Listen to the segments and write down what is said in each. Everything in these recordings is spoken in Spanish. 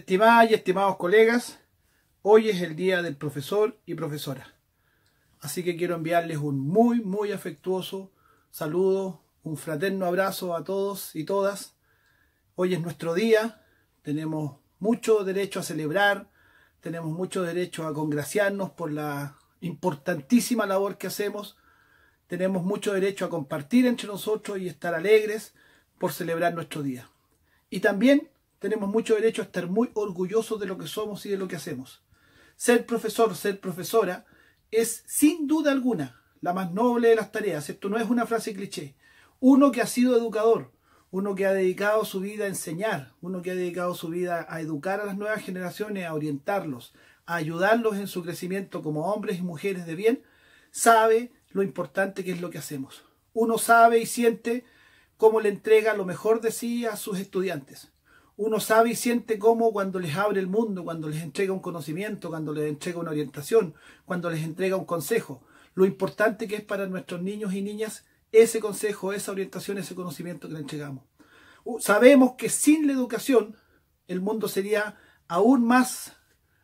Estimadas y estimados colegas, hoy es el día del profesor y profesora. Así que quiero enviarles un muy, muy afectuoso saludo, un fraterno abrazo a todos y todas. Hoy es nuestro día, tenemos mucho derecho a celebrar, tenemos mucho derecho a congraciarnos por la importantísima labor que hacemos, tenemos mucho derecho a compartir entre nosotros y estar alegres por celebrar nuestro día. Y también tenemos mucho derecho a estar muy orgullosos de lo que somos y de lo que hacemos. Ser profesor, ser profesora, es sin duda alguna la más noble de las tareas. Esto no es una frase cliché. Uno que ha sido educador, uno que ha dedicado su vida a enseñar, uno que ha dedicado su vida a educar a las nuevas generaciones, a orientarlos, a ayudarlos en su crecimiento como hombres y mujeres de bien, sabe lo importante que es lo que hacemos. Uno sabe y siente cómo le entrega lo mejor de sí a sus estudiantes uno sabe y siente cómo cuando les abre el mundo, cuando les entrega un conocimiento, cuando les entrega una orientación, cuando les entrega un consejo, lo importante que es para nuestros niños y niñas ese consejo, esa orientación, ese conocimiento que les entregamos. Uh, sabemos que sin la educación el mundo sería aún más,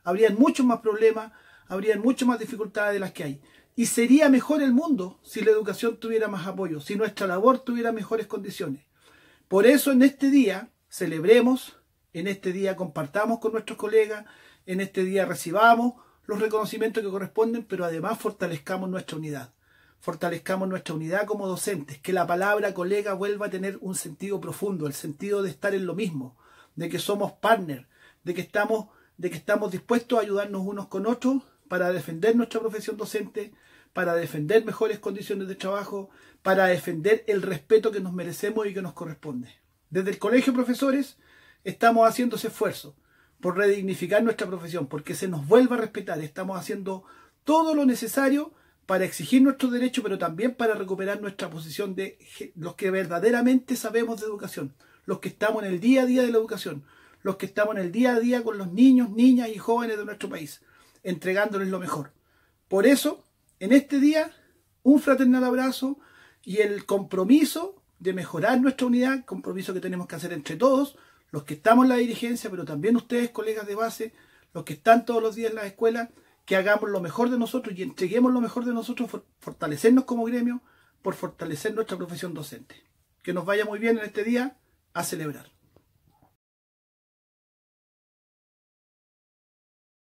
habría muchos más problemas, habría muchas más dificultades de las que hay. Y sería mejor el mundo si la educación tuviera más apoyo, si nuestra labor tuviera mejores condiciones. Por eso en este día celebremos en este día, compartamos con nuestros colegas, en este día recibamos los reconocimientos que corresponden, pero además fortalezcamos nuestra unidad. Fortalezcamos nuestra unidad como docentes, que la palabra colega vuelva a tener un sentido profundo, el sentido de estar en lo mismo, de que somos partner, de que estamos, de que estamos dispuestos a ayudarnos unos con otros para defender nuestra profesión docente, para defender mejores condiciones de trabajo, para defender el respeto que nos merecemos y que nos corresponde. Desde el Colegio de Profesores estamos haciendo ese esfuerzo por redignificar nuestra profesión, porque se nos vuelva a respetar. Estamos haciendo todo lo necesario para exigir nuestros derechos, pero también para recuperar nuestra posición de los que verdaderamente sabemos de educación, los que estamos en el día a día de la educación, los que estamos en el día a día con los niños, niñas y jóvenes de nuestro país, entregándoles lo mejor. Por eso, en este día, un fraternal abrazo y el compromiso de mejorar nuestra unidad, compromiso que tenemos que hacer entre todos, los que estamos en la dirigencia, pero también ustedes, colegas de base, los que están todos los días en las escuelas, que hagamos lo mejor de nosotros y entreguemos lo mejor de nosotros, fortalecernos como gremio, por fortalecer nuestra profesión docente. Que nos vaya muy bien en este día a celebrar.